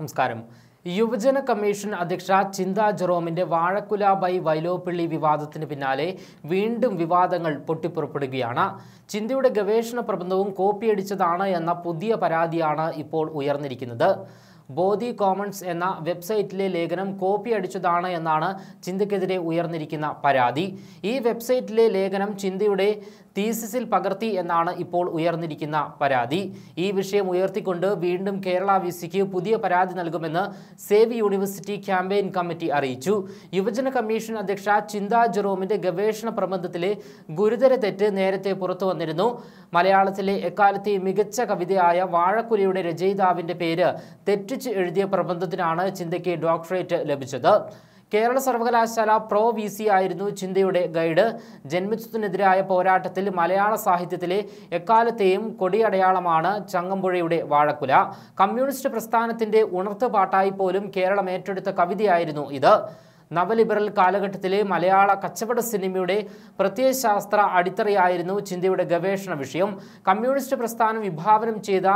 നമസ്കാരം യുവജന കമ്മീഷൻ അധ്യക്ഷ ചിന്ത ജെറോമിന്റെ വാഴക്കുല ബൈ വൈലോപ്പിള്ളി വിവാദത്തിന് പിന്നാലെ വീണ്ടും വിവാദങ്ങൾ പൊട്ടിപ്പുറപ്പെടുകയാണ് ചിന്തയുടെ ഗവേഷണ പ്രബന്ധവും കോപ്പിയടിച്ചതാണ് എന്ന പുതിയ പരാതിയാണ് ഇപ്പോൾ ഉയർന്നിരിക്കുന്നത് ബോധി കോമൺസ് എന്ന വെബ്സൈറ്റിലെ ലേഖനം കോപ്പി അടിച്ചതാണ് എന്നാണ് ചിന്തയ്ക്കെതിരെ ഉയർന്നിരിക്കുന്ന പരാതി ഈ വെബ്സൈറ്റിലെ ലേഖനം ചിന്തയുടെ തീസിസിൽ പകർത്തി എന്നാണ് ഇപ്പോൾ ഉയർന്നിരിക്കുന്ന പരാതി ഈ വിഷയം ഉയർത്തിക്കൊണ്ട് വീണ്ടും കേരള വി സിക്ക് പുതിയ പരാതി നൽകുമെന്ന് സേവ് യൂണിവേഴ്സിറ്റി ക്യാമ്പയിൻ കമ്മിറ്റി അറിയിച്ചു യുവജന കമ്മീഷൻ അധ്യക്ഷ ചിന്താ ജെറോമിന്റെ ഗവേഷണ പ്രബന്ധത്തിലെ ഗുരുതര തെറ്റ് നേരത്തെ പുറത്തു വന്നിരുന്നു മലയാളത്തിലെ എക്കാലത്തെ മികച്ച കവിതയായ വാഴക്കുലയുടെ രചയിതാവിന്റെ പേര് തെറ്റിച്ച് എഴുതിയ പ്രബന്ധത്തിനാണ് ചിന്തയ്ക്ക് ഡോക്ടറേറ്റ് ലഭിച്ചത് കേരള സർവകലാശാല പ്രോ വി സി ആയിരുന്നു ചിന്തയുടെ ഗൈഡ് ജന്മിച്ചതിനെതിരായ പോരാട്ടത്തിൽ മലയാള സാഹിത്യത്തിലെ എക്കാലത്തെയും കൊടിയടയാളമാണ് ചങ്ങമ്പുഴയുടെ വാഴക്കുല കമ്മ്യൂണിസ്റ്റ് പ്രസ്ഥാനത്തിന്റെ ഉണർത്തുപാട്ടായി പോലും കേരളം ഏറ്റെടുത്ത കവിതയായിരുന്നു ഇത് നവലിബറൽ കാലഘട്ടത്തിലെ മലയാള കച്ചവട സിനിമയുടെ പ്രത്യയശാസ്ത്ര അടിത്തറയായിരുന്നു ചിന്തയുടെ ഗവേഷണ വിഷയം കമ്മ്യൂണിസ്റ്റ് പ്രസ്ഥാനം വിഭാവനം ചെയ്ത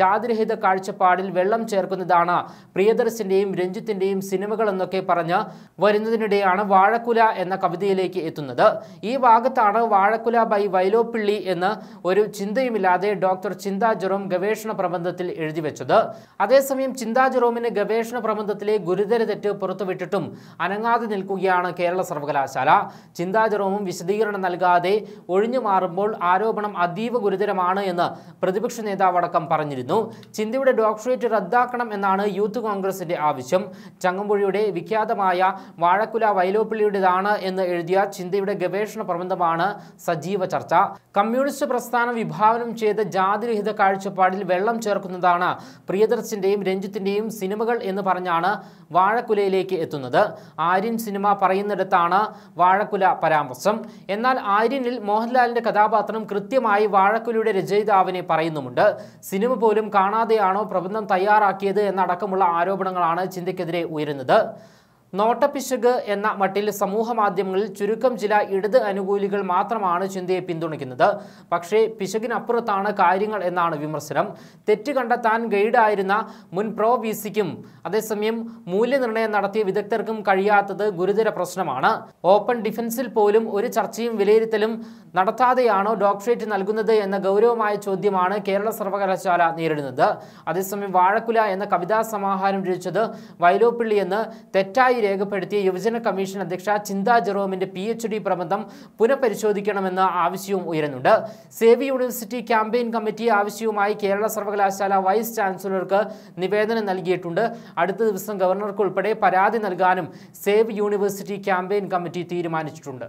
ജാതിരഹിത കാഴ്ചപ്പാടിൽ വെള്ളം ചേർക്കുന്നതാണ് പ്രിയദർശിൻ്റെയും രഞ്ജിത്തിൻ്റെയും സിനിമകളെന്നൊക്കെ പറഞ്ഞ് വരുന്നതിനിടെയാണ് വാഴക്കുല എന്ന കവിതയിലേക്ക് എത്തുന്നത് ഈ ഭാഗത്താണ് വാഴക്കുല ബൈ വൈലോപ്പിള്ളി എന്ന് ഒരു ചിന്തയുമില്ലാതെ ഡോക്ടർ ചിന്താ ജെറോം ഗവേഷണ പ്രബന്ധത്തിൽ എഴുതി വെച്ചത് അതേസമയം ചിന്താ ജെറോമിന് ഗവേഷണ പ്രബന്ധത്തിലെ ഗുരുതര തെറ്റ് പുറത്തുവിട്ടിട്ടും അനങ്ങാതെ നിൽക്കുകയാണ് കേരള സർവകലാശാല ചിന്താജറവും വിശദീകരണം നൽകാതെ ഒഴിഞ്ഞു മാറുമ്പോൾ ആരോപണം അതീവ ഗുരുതരമാണ് എന്ന് പ്രതിപക്ഷ നേതാവ് അടക്കം പറഞ്ഞിരുന്നു ചിന്തയുടെ ഡോക്ടറേറ്റ് റദ്ദാക്കണം എന്നാണ് യൂത്ത് കോൺഗ്രസിന്റെ ആവശ്യം ചങ്ങമ്പുഴിയുടെ വിഖ്യാതമായ വാഴക്കുല വൈലോപ്പിള്ളിയുടേതാണ് എന്ന് എഴുതിയ ചിന്തയുടെ ഗവേഷണ പ്രബന്ധമാണ് സജീവ ചർച്ച കമ്മ്യൂണിസ്റ്റ് പ്രസ്ഥാനം വിഭാവനം ചെയ്ത ജാതിരഹിത കാഴ്ചപ്പാടിൽ വെള്ളം ചേർക്കുന്നതാണ് പ്രിയദർശിന്റെയും രഞ്ജിത്തിന്റെയും സിനിമകൾ എന്ന് പറഞ്ഞാണ് വാഴക്കുലയിലേക്ക് എത്തുന്നത് ആര്യൻ സിനിമ പറയുന്നിടത്താണ് വാഴക്കുല പരാമർശം എന്നാൽ ആര്യനിൽ മോഹൻലാലിൻ്റെ കഥാപാത്രം കൃത്യമായി വാഴക്കുലയുടെ രചയിതാവിനെ പറയുന്നുമുണ്ട് സിനിമ പോലും കാണാതെയാണോ പ്രബന്ധം തയ്യാറാക്കിയത് എന്നടക്കമുള്ള ആരോപണങ്ങളാണ് ചിന്തയ്ക്കെതിരെ ഉയരുന്നത് നോട്ടപ്പിശക് എന്ന മട്ടിൽ സമൂഹ മാധ്യമങ്ങളിൽ ചുരുക്കം ചില ഇടത് അനുകൂലികൾ മാത്രമാണ് ചിന്തയെ പിന്തുണയ്ക്കുന്നത് പക്ഷേ പിശകിനപ്പുറത്താണ് കാര്യങ്ങൾ എന്നാണ് വിമർശനം തെറ്റ് കണ്ടെത്താൻ ഗൈഡായിരുന്ന മുൻ പ്രോ വി സിക്കും അതേസമയം മൂല്യനിർണ്ണയം നടത്തിയ വിദഗ്ധർക്കും കഴിയാത്തത് ഗുരുതര പ്രശ്നമാണ് ഓപ്പൺ ഡിഫൻസിൽ പോലും ഒരു ചർച്ചയും വിലയിരുത്തലും നടത്താതെയാണോ ഡോക്ടറേറ്റ് നൽകുന്നത് എന്ന ഗൗരവമായ ചോദ്യമാണ് കേരള സർവകലാശാല നേരിടുന്നത് അതേസമയം വാഴക്കുല എന്ന കവിതാ സമാഹാരം രചിച്ചത് വൈലോപ്പിള്ളി തെറ്റായി രേഖപ്പെടുത്തിയ യുവജന കമ്മീഷൻ അധ്യക്ഷ ചിന്താ ജെറോമിന്റെ പി എച്ച് ഡി പ്രബന്ധം പുനഃപരിശോധിക്കണമെന്ന ആവശ്യവും ഉയരുന്നുണ്ട് സേവി യൂണിവേഴ്സിറ്റി ക്യാമ്പയിൻ കമ്മിറ്റി ആവശ്യവുമായി കേരള സർവകലാശാല വൈസ് ചാൻസലർക്ക് നിവേദനം നൽകിയിട്ടുണ്ട് അടുത്ത ദിവസം ഗവർണർക്കുൾപ്പെടെ പരാതി നൽകാനും സേവ് യൂണിവേഴ്സിറ്റി ക്യാമ്പയിൻ കമ്മിറ്റി തീരുമാനിച്ചിട്ടുണ്ട്